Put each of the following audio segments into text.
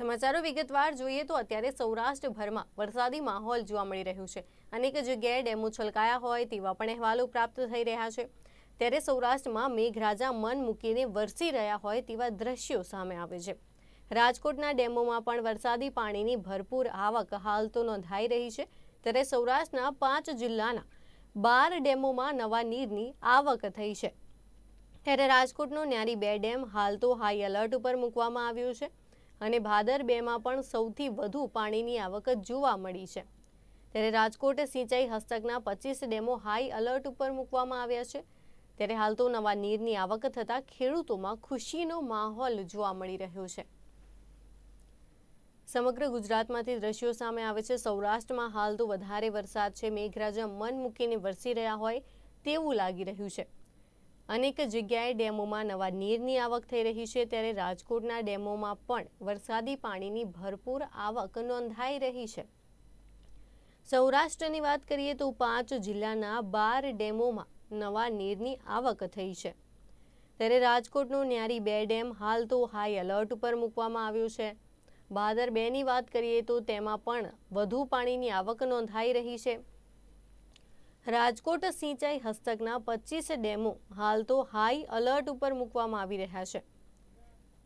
સમાચારો વિગતવાર જોઈએ તો અત્યારે સૌરાષ્ટ્રભરમાં વરસાદી માહોલ જોવા મળી રહ્યું છે અનેક જગ્યાએ ડેમો છલકાયા હોય તેવા પણ અહેવાલો પ્રાપ્ત થઈ રહ્યા છે ત્યારે સૌરાષ્ટ્રમાં મેઘરાજા મન મૂકીને વરસી રહ્યા હોય તેવા દ્રશ્યો સામે આવે છે રાજકોટના ડેમોમાં પણ વરસાદી પાણીની ભરપૂર આવક હાલ તો નોંધાઈ રહી છે ત્યારે સૌરાષ્ટ્રના પાંચ જિલ્લાના બાર ડેમોમાં નવા નીરની આવક થઈ છે ત્યારે રાજકોટનો ન્યારી બે ડેમ હાલ તો હાઈ એલર્ટ ઉપર મૂકવામાં આવ્યું છે અને ભાદર બેમાં પણ સૌથી વધુ પાણીની આવક જોવા મળી છે ત્યારે રાજકોટ સિંચાઈ હસ્તકના પચીસ ડેમો હાઈ અલર્ટ ઉપર મૂકવામાં આવ્યા છે ત્યારે હાલ તો નવા નીરની આવક થતાં ખેડૂતોમાં ખુશીનો માહોલ જોવા મળી રહ્યો છે સમગ્ર ગુજરાતમાંથી દ્રશ્યો સામે આવે છે સૌરાષ્ટ્રમાં હાલ તો વધારે વરસાદ છે મેઘરાજા મન મૂકીને વરસી રહ્યા હોય તેવું લાગી રહ્યું છે અનેક જગ્યાએ ડેમોમાં નવા નીરની આવક થઈ રહી છે ત્યારે રાજકોટના ડેમોમાં પણ વરસાદી પાણીની ભરપૂર આવક નોંધાઈ રહી છે સૌરાષ્ટ્રની વાત કરીએ તો પાંચ જિલ્લાના બાર ડેમોમાં નવા નીરની આવક થઈ છે ત્યારે રાજકોટનો ન્યારી બે ડેમ હાલ તો હાઈ એલર્ટ ઉપર મૂકવામાં આવ્યો છે ભાદર બેની વાત કરીએ તો તેમાં પણ વધુ પાણીની આવક નોંધાઈ રહી છે રાજકોટ સિંચાઈ હસ્તકના પચીસ ડેમો હાલ તો હાઈ અલર્ટ ઉપર મૂકવામાં આવી રહ્યા છે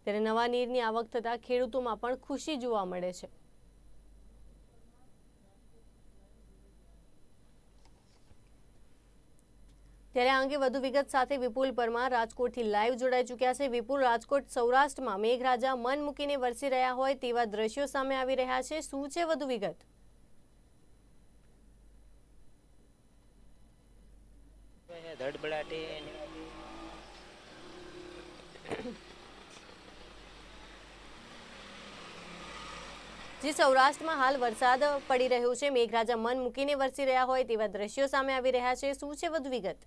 ત્યારે નવા નીરની આવક થતાં ખેડૂતોમાં પણ ખુશી જોવા મળે છે ત્યારે આ અંગે વધુ વિગત સાથે વિપુલ પરમાર રાજકોટથી લાઈવ જોડાઈ ચૂક્યા છે વિપુલ રાજકોટ સૌરાષ્ટ્રમાં મેઘરાજા મન મૂકીને વરસી રહ્યા હોય તેવા દ્રશ્યો સામે આવી રહ્યા છે શું છે વધુ વિગત ને જે સૌરાષ્ટ્રમાં હાલ વરસાદ પડી રહ્યો છે મેઘરાજા મન મૂકીને વરસી રહ્યા હોય તેવા દ્રશ્યો સામે આવી રહ્યા છે શું છે વધુ વિગત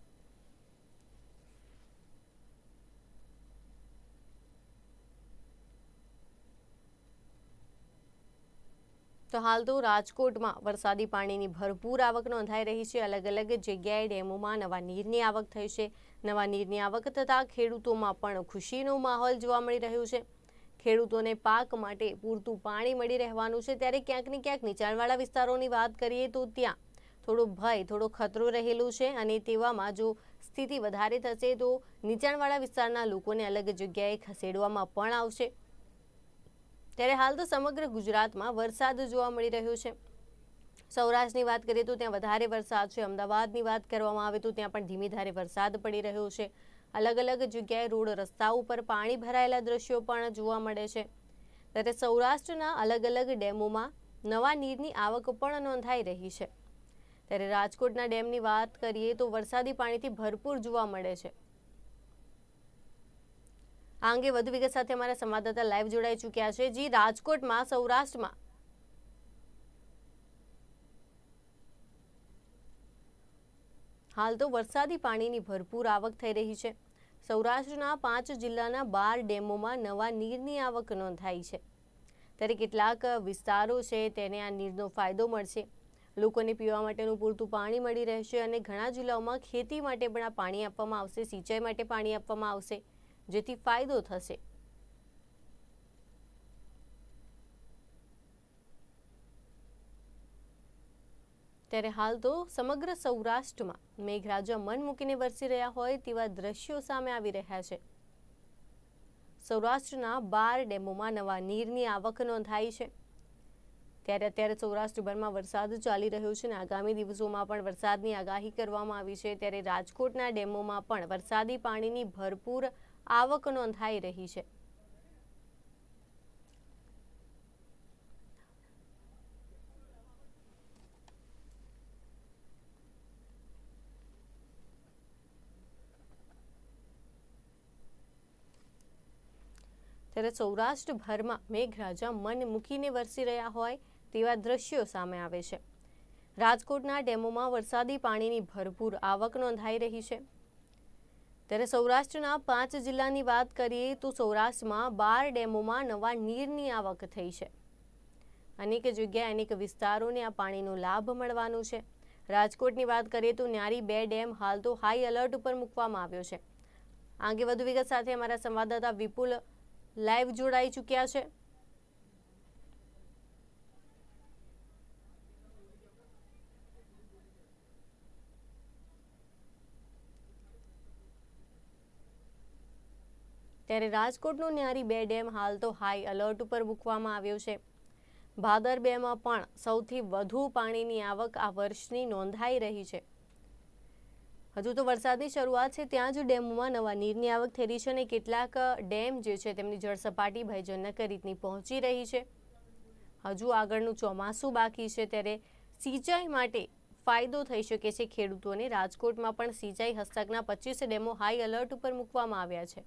તો હાલ તો રાજકોટમાં વરસાદી પાણીની ભરપૂર આવક નોંધાઈ રહી છે અલગ અલગ જગ્યાએ ડેમોમાં નવા નીરની આવક થઈ છે નવા નીરની આવક થતાં ખેડૂતોમાં પણ ખુશીનો માહોલ જોવા મળી રહ્યો છે ખેડૂતોને પાક માટે પૂરતું પાણી મળી રહેવાનું છે ત્યારે ક્યાંક ને ક્યાંક નીચાણવાળા વિસ્તારોની વાત કરીએ તો ત્યાં થોડો ભય થોડો ખતરો રહેલો છે અને તેવામાં જો સ્થિતિ વધારે થશે તો નીચાણવાળા વિસ્તારના લોકોને અલગ જગ્યાએ ખસેડવામાં પણ આવશે ત્યારે હાલ તો સમગ્ર ગુજરાતમાં વરસાદ જોવા મળી રહ્યો છે સૌરાષ્ટ્રની વાત કરીએ તો ત્યાં વધારે વરસાદ છે અમદાવાદની વાત કરવામાં આવે તો ત્યાં પણ ધીમી ધારે વરસાદ પડી રહ્યો છે અલગ અલગ જગ્યાએ રોડ રસ્તા ઉપર પાણી ભરાયેલા દ્રશ્યો પણ જોવા મળે છે ત્યારે સૌરાષ્ટ્રના અલગ અલગ ડેમોમાં નવા નીરની આવક પણ નોંધાઈ રહી છે ત્યારે રાજકોટના ડેમની વાત કરીએ તો વરસાદી પાણીથી ભરપૂર જોવા મળે છે આ અંગે વધુ વિગત સાથે અમારા સંવાદદાતા લાઈવ જોડાઈ ચૂક્યા છે જી રાજકોટમાં સૌરાષ્ટ્રમાં હાલ તો વરસાદી પાણીની ભરપૂર આવક થઈ રહી છે સૌરાષ્ટ્રના પાંચ જિલ્લાના બાર ડેમોમાં નવા નીરની આવક નોંધાઈ છે ત્યારે કેટલાક વિસ્તારો છે તેને આ નીરનો ફાયદો મળશે લોકોને પીવા માટેનું પૂરતું પાણી મળી રહેશે અને ઘણા જિલ્લાઓમાં ખેતી માટે પણ આ પાણી આપવામાં આવશે સિંચાઈ માટે પાણી આપવામાં આવશે જેથી ફાયદો થશે ત્યારે હાલ તો સમગ્ર સૌરાષ્ટ્રમાં મેઘરાજા મન મૂકીને વરસી રહ્યા હોય તેવા દ્રશ્યો સામે આવી રહ્યા છે સૌરાષ્ટ્રના બાર ડેમોમાં નવા નીરની આવક નોંધાઈ છે ત્યારે અત્યારે સૌરાષ્ટ્રભરમાં વરસાદ ચાલી રહ્યો છે અને આગામી દિવસોમાં પણ વરસાદની આગાહી કરવામાં આવી છે ત્યારે રાજકોટના ડેમોમાં પણ વરસાદી પાણીની ભરપૂર આવક નોંધાઈ રહી છે ત્યારે સૌરાષ્ટ્રભરમાં મેઘરાજા મન મૂકીને વરસી રહ્યા હોય તેવા દ્રશ્યો સામે આવે છે રાજકોટના ડેમોમાં વરસાદી પાણીની ભરપૂર આવક નોંધાઈ રહી છે ત્યારે સૌરાષ્ટ્રના પાંચ જિલ્લાની વાત કરીએ તો સૌરાષ્ટ્રમાં બાર ડેમોમાં નવા નીરની આવક થઈ છે અનેક જગ્યાએ અનેક વિસ્તારોને આ પાણીનો લાભ મળવાનો છે રાજકોટની વાત કરીએ તો ન્યારી બે ડેમ હાલ તો હાઈ એલર્ટ ઉપર મૂકવામાં આવ્યો છે આ અંગે વધુ વિગત સાથે અમારા સંવાદદાતા વિપુલ લાઈવ જોડાઈ ચૂક્યા છે ત્યારે રાજકોટનું ન્યારી બે ડેમ હાલ તો હાઈ એલર્ટ ઉપર મૂકવામાં આવ્યો છે ભાદર બેમાં પણ સૌથી વધુ પાણીની આવક આ વર્ષની નોંધાઈ રહી છે હજુ તો વરસાદની શરૂઆત છે ત્યાં જ ડેમોમાં નવા નીરની આવક થઈ છે અને કેટલાક ડેમ જે છે તેમની જળસપાટી ભયજનક રીતની પહોંચી રહી છે હજુ આગળનું ચોમાસું બાકી છે ત્યારે સિંચાઈ માટે ફાયદો થઈ શકે છે ખેડૂતોને રાજકોટમાં પણ સિંચાઈ હસ્તકના પચીસ ડેમો હાઈ એલર્ટ ઉપર મૂકવામાં આવ્યા છે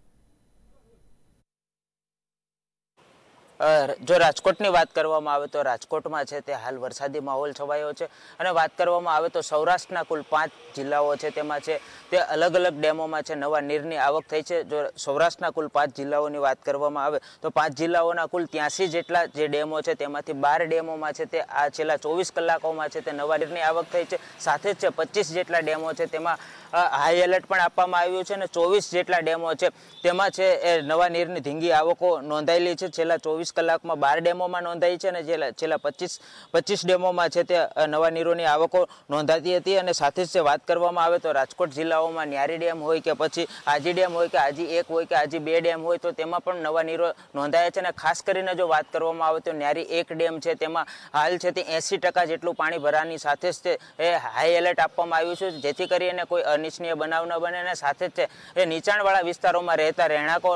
જો રાજકોટની વાત કરવામાં આવે તો રાજકોટમાં છે તે હાલ વરસાદી માહોલ છવાયો છે અને વાત કરવામાં આવે તો સૌરાષ્ટ્રના કુલ પાંચ જિલ્લાઓ છે તેમાં છે તે અલગ અલગ ડેમોમાં છે નવા નીરની આવક થઈ છે જો સૌરાષ્ટ્રના કુલ પાંચ જિલ્લાઓની વાત કરવામાં આવે તો પાંચ જિલ્લાઓના કુલ ત્યાંસી જેટલા જે ડેમો છે તેમાંથી બાર ડેમોમાં છે તે આ છેલ્લા ચોવીસ કલાકોમાં છે તે નવા નીરની આવક થઈ છે સાથે જ છે પચીસ જેટલા ડેમો છે તેમાં હાઈ એલર્ટ પણ આપવામાં આવ્યું છે અને ચોવીસ જેટલા ડેમો છે તેમાં છે એ નવા નીરની ધીંગી આવકો નોંધાયેલી છે છેલ્લા ચોવીસ કલાકમાં બાર ડેમોમાં નોંધાઈ છે અને છેલ્લા છેલ્લા પચીસ પચીસ ડેમોમાં છે તે નવા નીરોની આવકો નોંધાતી હતી અને સાથે જ વાત કરવામાં આવે તો રાજકોટ જિલ્લાઓમાં ન્યારી ડેમ હોય કે પછી આજી ડેમ હોય કે આજી એક હોય કે આજી બે ડેમ હોય તો તેમાં પણ નવા નીરો નોંધાયા છે અને ખાસ કરીને જો વાત કરવામાં આવે તો ન્યારી એક ડેમ છે તેમાં હાલ છે તે એંસી ટકા જેટલું પાણી ભરાની સાથે જ તે હાઈ એલર્ટ આપવામાં આવ્યું છે જેથી કરીને કોઈ અનિચ્છનીય બનાવ ન બને અને સાથે જ છે એ નીચાણવાળા વિસ્તારોમાં રહેતા રહેણાંકો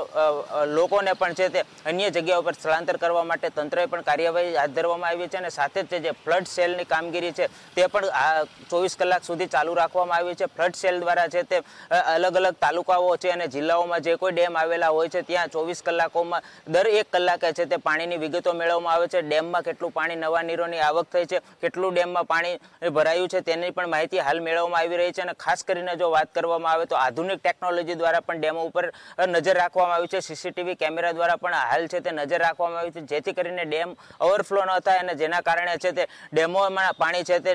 લોકોને પણ છે તે અન્ય જગ્યા ઉપર સ્થળાંતર કરવા માટે તંત્રએ પણ કાર્યવાહી હાથ ધરવામાં આવી છે અને સાથે જ છે જે ફ્લડ સેલની કામગીરી છે તે પણ આ ચોવીસ કલાક સુધી ચાલુ રાખવામાં આવી છે ફ્લડ સેલ દ્વારા છે તે અલગ અલગ તાલુકાઓ છે અને જિલ્લાઓમાં જે કોઈ ડેમ આવેલા હોય છે ત્યાં ચોવીસ કલાકોમાં દર એક કલાકે છે તે પાણીની વિગતો મેળવવામાં આવે છે ડેમમાં કેટલું પાણી નવા નીરોની આવક થઈ છે કેટલું ડેમમાં પાણી ભરાયું છે તેની પણ માહિતી હાલ મેળવવામાં આવી રહી છે અને ખાસ કરીને ડેમોની જો વાત કરવામાં આવે તો આધુનિક ટેકનોલોજી દ્વારા પણ ડેમો ઉપર નજર રાખવામાં આવી છે સીસીટીવી કેમેરા દ્વારા પણ હાલ છે તે નજર રાખવામાં આવી છે જેથી કરીને ડેમ ઓવરફ્લો ન થાય અને જેના કારણે છે તે ડેમોમાં પાણી છે તે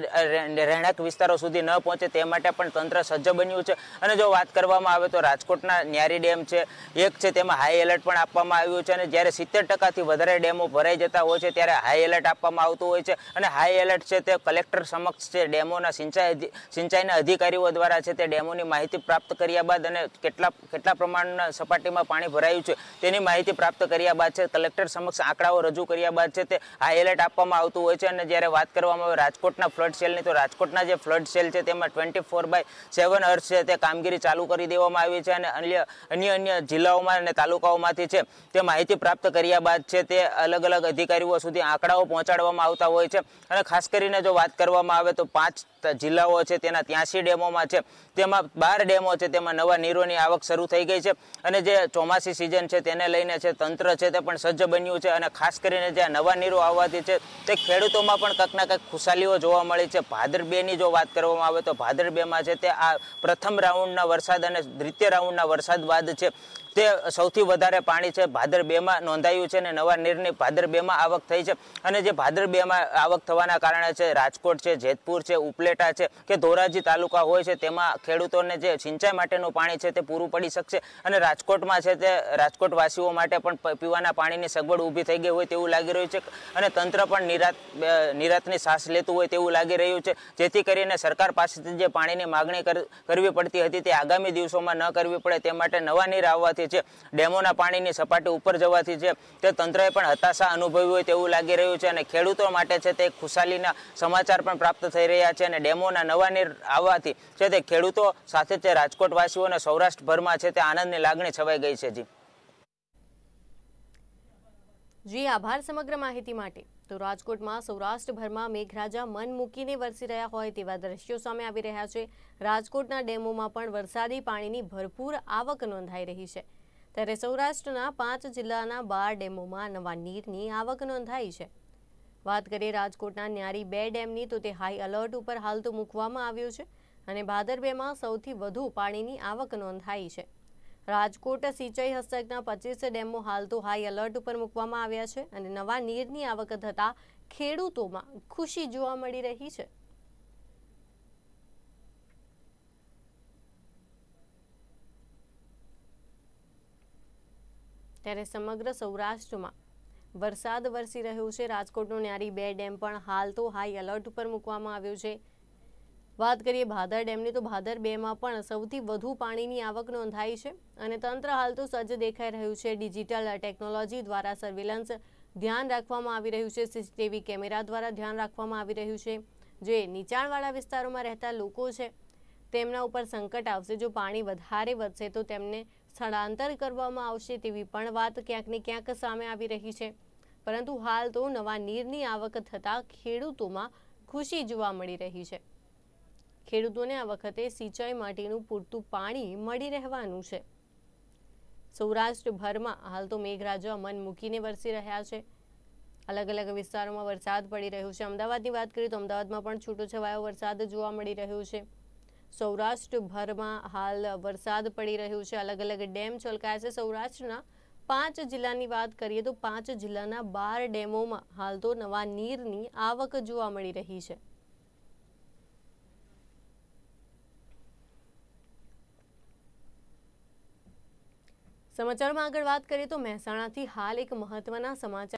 રહેણાંક વિસ્તારો સુધી ન પહોંચે તે માટે પણ તંત્ર સજ્જ બન્યું છે અને જો વાત કરવામાં આવે તો રાજકોટના ન્યારી ડેમ છે એક છે તેમાં હાઈ એલર્ટ પણ આપવામાં આવ્યું છે અને જ્યારે સિત્તેર ટકાથી વધારે ડેમો ભરાઈ જતા હોય છે ત્યારે હાઈ એલર્ટ આપવામાં આવતું હોય છે અને હાઈ એલર્ટ છે તે કલેક્ટર સમક્ષ છે ડેમોના સિંચાઈ સિંચાઈના અધિકારીઓ દ્વારા છે તે ડેમોની માહિતી પ્રાપ્ત કર્યા બાદ અને કેટલા કેટલા પ્રમાણના સપાટીમાં પાણી ભરાયું છે તેની માહિતી પ્રાપ્ત કર્યા બાદ છે કલેક્ટર સમક્ષ આંકડાઓ રજૂ કર્યા બાદ છે તે હાઈ એલર્ટ આપવામાં આવતું હોય છે અને જ્યારે વાત કરવામાં આવે રાજકોટના ફ્લડ સેલની તો રાજકોટના જે ફ્લડ સેલ છે તેમાં ટ્વેન્ટી ફોર બાય સેવન અર્થ છે તે કામગીરી ચાલુ કરી દેવામાં આવી છે અને અન્ય અન્ય અન્ય જિલ્લાઓમાં અને તાલુકાઓમાંથી છે તે માહિતી પ્રાપ્ત કર્યા બાદ છે તે અલગ અલગ અધિકારીઓ સુધી આંકડાઓ પહોંચાડવામાં આવતા હોય છે અને ખાસ કરીને જો વાત કરવામાં આવે તો પાંચ જિલ્લાઓ છે તેના ત્યાંસી ડેમોમાં છે તેમાં બાર ડેમો છે તેમાં નવા નીરોની આવક શરૂ થઈ ગઈ છે અને જે ચોમાસી સિઝન છે તેને લઈને છે તંત્ર છે તે પણ સજ્જ બન્યું છે અને ખાસ કરીને જે નવા નીરો આવવાથી છે તે ખેડૂતોમાં પણ કંઈક ના કંઈક ખુશાલીઓ જોવા મળી છે ભાદર બેની જો વાત કરવામાં આવે તો ભાદર બેમાં છે તે આ પ્રથમ રાઉન્ડના વરસાદ અને દ્વિતીય રાઉન્ડના વરસાદ બાદ છે તે સૌથી વધારે પાણી છે ભાદર બેમાં નોંધાયું છે અને નવા નીરની ભાદર બેમાં આવક થઈ છે અને જે ભાદર બેમાં આવક થવાના કારણે છે રાજકોટ છે જેતપુર છે ઉપલેટા છે કે ધોરાજી તાલુકા હોય છે તેમાં ખેડૂતોને જે સિંચાઈ માટેનું પાણી છે તે પૂરું પડી શકશે અને રાજકોટમાં છે તે રાજકોટવાસીઓ માટે પણ પીવાના પાણીની સગવડ ઊભી થઈ ગઈ હોય તેવું લાગી રહ્યું છે અને તંત્ર પણ નિરાત નિરાતની શ્વાસ લેતું હોય તેવું લાગી રહ્યું છે જેથી કરીને સરકાર પાસેથી જે પાણીની માગણી કરવી પડતી હતી તે આગામી દિવસોમાં ન કરવી પડે તે માટે નવા નીર આવવાથી છે ડેમોના પાણીની સપાટી ઉપર જવાથી છે તે તંત્રએ પણ હતાશા અનુભવી હોય તેવું લાગી રહ્યું છે અને ખેડૂતો માટે છે તે ખુશાલીના સમાચાર પણ પ્રાપ્ત થઈ રહ્યા છે અને ડેમોના નવા નીર આવવાથી છે તે ખેડૂતો ખેડૂતો સાથે તે રાજકોટવાસીઓ અને સૌરાષ્ટ્રભરમાં છે તે આનંદની લાગણી છવાઈ ગઈ છે જી જી આભાર સમગ્ર માહિતી માટે તો રાજકોટમાં સૌરાષ્ટ્રભરમાં મેઘરાજા મન મૂકીને વરસી રહ્યા હોય તેવા દ્રશ્યો સામે આવી રહ્યા છે રાજકોટના ડેમોમાં પણ વરસાદી પાણીની ભરપૂર આવક નોંધાઈ રહી છે ત્યારે સૌરાષ્ટ્રના પાંચ જિલ્લાના બાર ડેમોમાં નવા નીરની આવક નોંધાઈ છે વાત કરીએ રાજકોટના ન્યારી બે ડેમની તો તે હાઈ અલર્ટ ઉપર હાલ તો મૂકવામાં આવ્યો છે અને ભાદરબેમાં સૌથી વધુ પાણીની આવક નોંધાઈ છે રાજકોટ સિંચાઈ હસ્તકના પચીસ ડેમો હાલ તો હાઈ એલર્ટ ઉપર મૂકવામાં આવ્યા છે અને નવા નીરની આવક થતાં ખેડૂતોમાં ખુશી જોવા મળી રહી છે ત્યારે સમગ્ર સૌરાષ્ટ્રમાં વરસાદ વરસી રહ્યો છે રાજકોટનો ન્યારી બે ડેમ પણ હાલ તો હાઈ એલર્ટ ઉપર મૂકવામાં આવ્યો છે વાત કરીએ ભાદર ડેમની તો ભાદર બેમાં પણ સૌથી વધુ પાણીની આવક નોંધાઈ છે અને તંત્ર હાલ તો સજ્જ દેખાઈ રહ્યું છે ડિજિટલ ટેકનોલોજી દ્વારા સર્વેલન્સ ધ્યાન રાખવામાં આવી રહ્યું છે સીસીટીવી કેમેરા દ્વારા ધ્યાન રાખવામાં આવી રહ્યું છે જે નીચાણવાળા વિસ્તારોમાં રહેતા લોકો છે તેમના ઉપર સંકટ આવશે જો પાણી વધારે વધશે તો તેમને સ્થળાંતર કરવામાં આવશે તેવી પણ વાત ક્યાંક ને ક્યાંક સામે આવી રહી છે પરંતુ હાલ તો નવા નીરની આવક થતાં ખેડૂતોમાં ખુશી જોવા મળી રહી છે ખેડૂતોને આ વખતે સિંચાઈ માટેનું પૂરતું પાણી મળી રહેવાનું છે સૌરાષ્ટ્રભરમાં હાલ તો મેઘરાજા મન મૂકીને વરસી રહ્યા છે અલગ અલગ વિસ્તારોમાં વરસાદ પડી રહ્યો છે અમદાવાદની વાત કરીએ તો અમદાવાદમાં પણ છૂટોછવાયો વરસાદ જોવા મળી રહ્યો છે સૌરાષ્ટ્રભરમાં હાલ વરસાદ પડી રહ્યો છે અલગ અલગ ડેમ છલકાયા છે સૌરાષ્ટ્રના પાંચ જિલ્લાની વાત કરીએ તો પાંચ જિલ્લાના બાર ડેમોમાં હાલ તો નવા નીરની આવક જોવા મળી રહી છે સમાચારમાં આગળ વાત કરીએ તો મહેસાણાથી હાલ એક મહત્વના સમાચાર